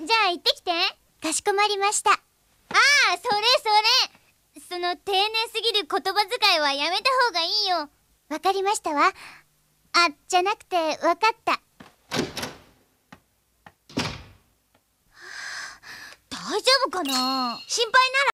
じゃあ行ってきてかしこまりましたああそれそれその丁寧すぎる言葉遣いはやめた方がいいよわかりましたわあじゃなくてわかった 大丈夫かな心配なら